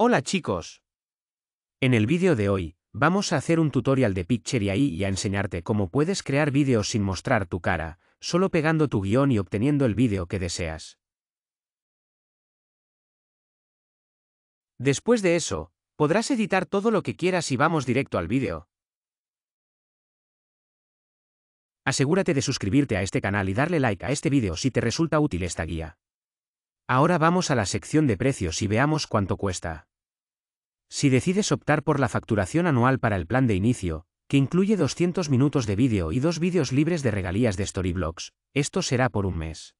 Hola chicos. En el vídeo de hoy, vamos a hacer un tutorial de Picture AI y a enseñarte cómo puedes crear vídeos sin mostrar tu cara, solo pegando tu guión y obteniendo el vídeo que deseas. Después de eso, podrás editar todo lo que quieras y vamos directo al vídeo. Asegúrate de suscribirte a este canal y darle like a este vídeo si te resulta útil esta guía. Ahora vamos a la sección de precios y veamos cuánto cuesta. Si decides optar por la facturación anual para el plan de inicio, que incluye 200 minutos de vídeo y dos vídeos libres de regalías de Storyblocks, esto será por un mes.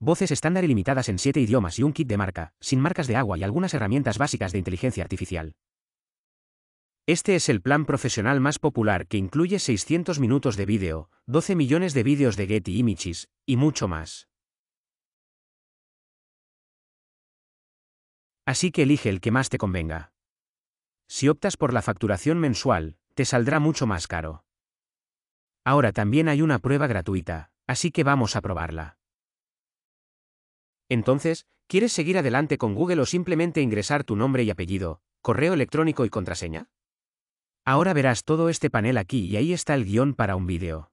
Voces estándar ilimitadas en 7 idiomas y un kit de marca, sin marcas de agua y algunas herramientas básicas de inteligencia artificial. Este es el plan profesional más popular que incluye 600 minutos de vídeo, 12 millones de vídeos de Getty Images, y mucho más. Así que elige el que más te convenga. Si optas por la facturación mensual, te saldrá mucho más caro. Ahora también hay una prueba gratuita, así que vamos a probarla. Entonces, ¿quieres seguir adelante con Google o simplemente ingresar tu nombre y apellido, correo electrónico y contraseña? Ahora verás todo este panel aquí y ahí está el guión para un vídeo.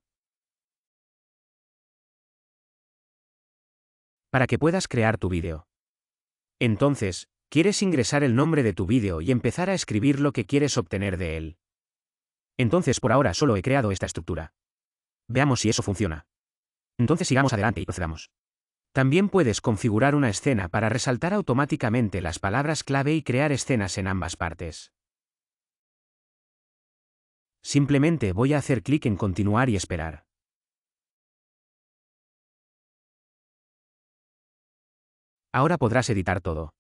Para que puedas crear tu vídeo. Entonces, quieres ingresar el nombre de tu vídeo y empezar a escribir lo que quieres obtener de él. Entonces por ahora solo he creado esta estructura. Veamos si eso funciona. Entonces sigamos adelante y procedamos. También puedes configurar una escena para resaltar automáticamente las palabras clave y crear escenas en ambas partes. Simplemente voy a hacer clic en continuar y esperar. Ahora podrás editar todo.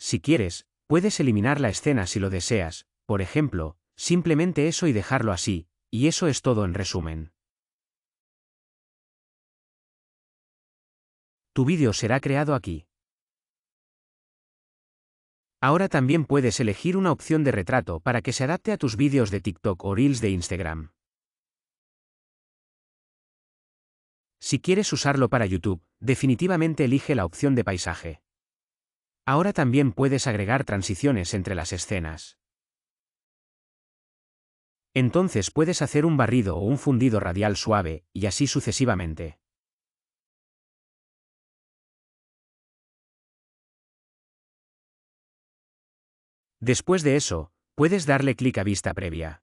Si quieres, puedes eliminar la escena si lo deseas, por ejemplo, simplemente eso y dejarlo así, y eso es todo en resumen. Tu vídeo será creado aquí. Ahora también puedes elegir una opción de retrato para que se adapte a tus vídeos de TikTok o Reels de Instagram. Si quieres usarlo para YouTube, definitivamente elige la opción de paisaje. Ahora también puedes agregar transiciones entre las escenas. Entonces puedes hacer un barrido o un fundido radial suave, y así sucesivamente. Después de eso, puedes darle clic a vista previa.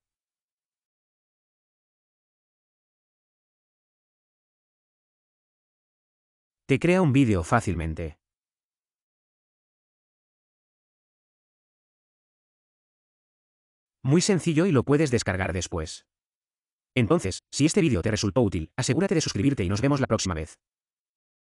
Te crea un vídeo fácilmente. Muy sencillo y lo puedes descargar después. Entonces, si este vídeo te resultó útil, asegúrate de suscribirte y nos vemos la próxima vez.